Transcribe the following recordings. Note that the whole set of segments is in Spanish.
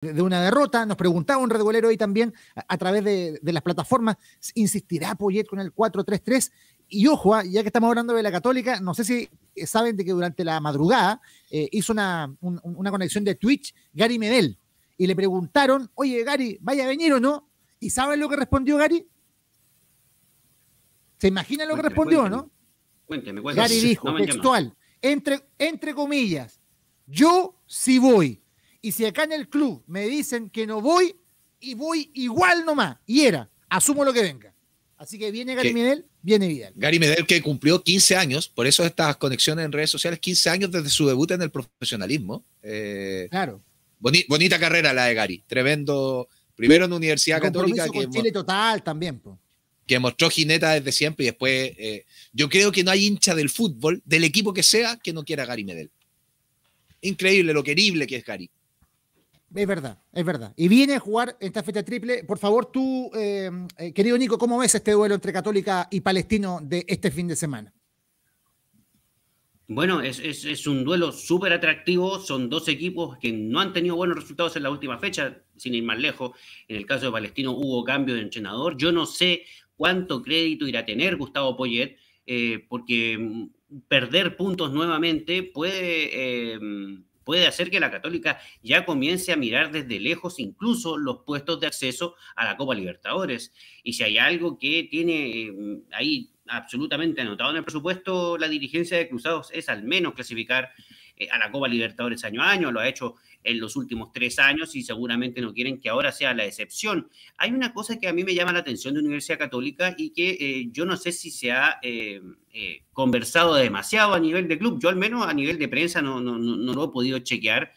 de una derrota. Nos preguntaba un redbolero hoy también a, través de, las plataformas, ¿insistirá Poyet con el 4-3-3? Y ojo, ah, ya que estamos hablando de la católica, no sé si eh, saben de que durante la madrugada eh, hizo una, una, conexión de Twitch Gary Medel y le preguntaron, oye Gary, ¿vaya a venir o no? ¿Y saben lo que respondió Gary? ¿Se imaginan lo que respondió, o no? Cuénteme, Gary dijo, textual, entre, entre comillas, yo sí voy y si acá en el club me dicen que no voy, y voy igual nomás, y era, asumo lo que venga. Así que viene Gary Medel, viene Vidal. Gary Medel que cumplió 15 años, por eso estas conexiones en redes sociales, 15 años desde su debut en el profesionalismo. Eh, claro. bonita carrera la de Gary, tremendo. Primero en Universidad Católica. que Chile total también. Que mostró jineta desde siempre y después. Eh, yo creo que no hay hincha del fútbol, del equipo que sea, que no quiera Gary Medel. Increíble lo querible que es Gary. Es verdad, es verdad. Y viene a jugar esta fecha triple. Por favor, tú, eh, eh, querido Nico, ¿cómo ves este duelo entre Católica y Palestino de este fin de semana? Bueno, es, un duelo súper atractivo. Son dos equipos que no han tenido buenos resultados en la última fecha, sin ir más lejos. En el caso de Palestino hubo cambio de entrenador. Yo no sé cuánto crédito irá a tener Gustavo Poyet, eh, porque mm, perder puntos nuevamente puede puede hacer que la Católica ya comience a mirar desde lejos incluso los puestos de acceso a la Copa Libertadores. Y si hay algo que tiene eh, ahí absolutamente anotado en el presupuesto la dirigencia de Cruzados es al menos clasificar eh, a la Copa Libertadores año a año, lo ha hecho en los últimos tres años y seguramente no quieren que ahora sea la excepción. Hay una cosa que a mí me llama la atención de Universidad Católica y que eh, yo no sé si se ha eh, conversado demasiado a nivel de club, yo al menos a nivel de prensa no, no lo he podido chequear.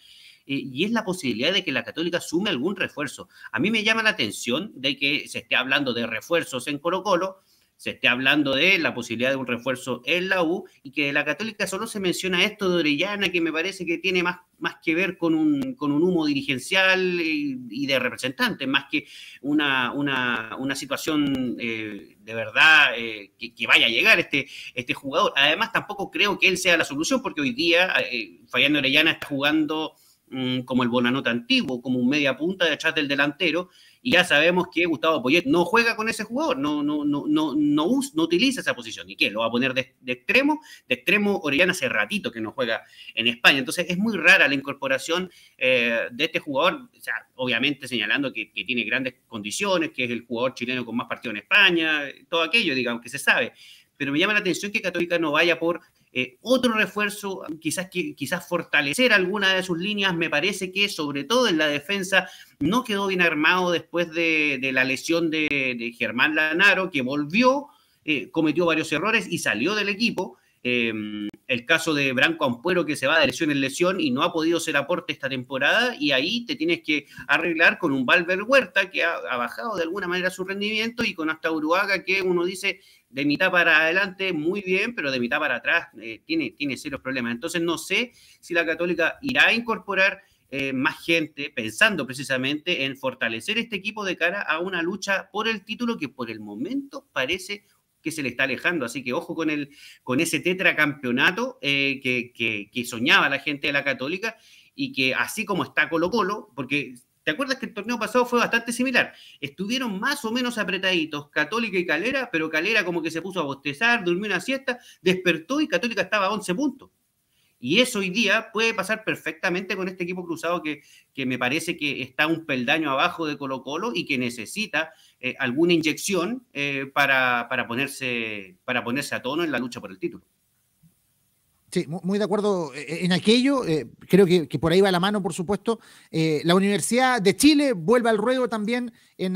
Y es la posibilidad de que la Católica sume algún refuerzo. A mí me llama la atención de que se esté hablando de refuerzos en Colo Colo, se esté hablando de la posibilidad de un refuerzo en la U y que de la Católica solo se menciona esto de Orellana, que me parece que tiene más, más que ver con un, con un humo dirigencial y, de representante más que una, una, una situación eh, de verdad eh, que, vaya a llegar este, este jugador. Además, tampoco creo que él sea la solución, porque hoy día eh, fallando Orellana está jugando como el bonanote antiguo, como un media punta detrás del delantero, y ya sabemos que Gustavo Poyet no juega con ese jugador, no, no, no, no, no, no utiliza esa posición. ¿Y qué? Lo va a poner de, extremo. De extremo, Orellana hace ratito que no juega en España. Entonces es muy rara la incorporación eh, de este jugador, obviamente señalando que, que, tiene grandes condiciones, que es el jugador chileno con más partido en España, todo aquello, digamos, que se sabe. Pero me llama la atención que Católica no vaya por eh, otro refuerzo, quizás, quizás fortalecer alguna de sus líneas, me parece que sobre todo en la defensa no quedó bien armado después de, la lesión de, de, Germán Lanaro, que volvió, eh, cometió varios errores y salió del equipo. Em, el caso de Branco Ampuero que se va de lesión en lesión y no ha podido ser aporte esta temporada y ahí te tienes que arreglar con un Valver Huerta que ha, bajado de alguna manera su rendimiento y con hasta Uruaga que uno dice de mitad para adelante muy bien, pero de mitad para atrás eh, tiene, tiene serios problemas. Entonces no sé si la católica irá a incorporar eh, más gente pensando precisamente en fortalecer este equipo de cara a una lucha por el título que por el momento parece que se le está alejando. Así que ojo con, el, con ese tetracampeonato eh, que, que, que soñaba la gente de la Católica y que así como está Colo Colo, porque ¿Te acuerdas que el torneo pasado fue bastante similar? Estuvieron más o menos apretaditos Católica y Calera, pero Calera como que se puso a bostezar, durmió una siesta, despertó y Católica estaba a 11 puntos. Y eso hoy día puede pasar perfectamente con este equipo cruzado que, que me parece que está un peldaño abajo de Colo Colo y que necesita eh, alguna inyección eh, para, ponerse, para ponerse a tono en la lucha por el título. Sí, muy de acuerdo eh, en aquello. creo que, por ahí va la mano, por supuesto. la Universidad de Chile vuelve al ruedo también en...